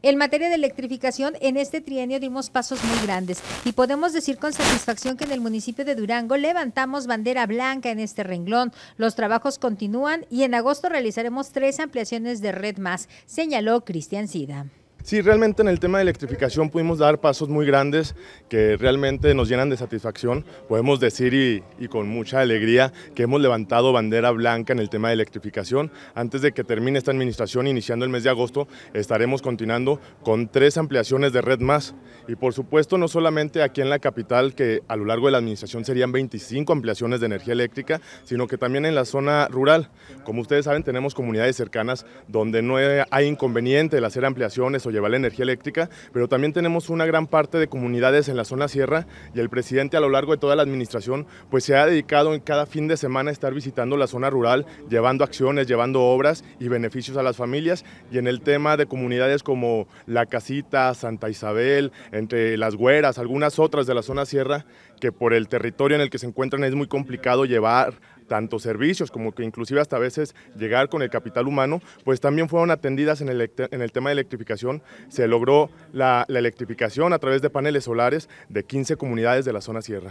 En materia de electrificación, en este trienio dimos pasos muy grandes y podemos decir con satisfacción que en el municipio de Durango levantamos bandera blanca en este renglón. Los trabajos continúan y en agosto realizaremos tres ampliaciones de red más, señaló Cristian Sida. Sí, realmente en el tema de electrificación pudimos dar pasos muy grandes que realmente nos llenan de satisfacción. Podemos decir y, con mucha alegría que hemos levantado bandera blanca en el tema de electrificación. Antes de que termine esta administración, iniciando el mes de agosto, estaremos continuando con tres ampliaciones de red más. Y por supuesto, no solamente aquí en la capital, que a lo largo de la administración serían 25 ampliaciones de energía eléctrica, sino que también en la zona rural. Como ustedes saben, tenemos comunidades cercanas donde no hay inconveniente el hacer ampliaciones o de la energía eléctrica, pero también tenemos una gran parte de comunidades en la zona sierra y el presidente a lo largo de toda la administración pues se ha dedicado en cada fin de semana a estar visitando la zona rural, llevando acciones, llevando obras y beneficios a las familias y en el tema de comunidades como La Casita, Santa Isabel, entre Las Güeras, algunas otras de la zona sierra que por el territorio en el que se encuentran es muy complicado llevar tanto servicios como que inclusive hasta a veces llegar con el capital humano, pues también fueron atendidas en el, en el tema de electrificación. Se logró la, la electrificación a través de paneles solares de 15 comunidades de la zona sierra.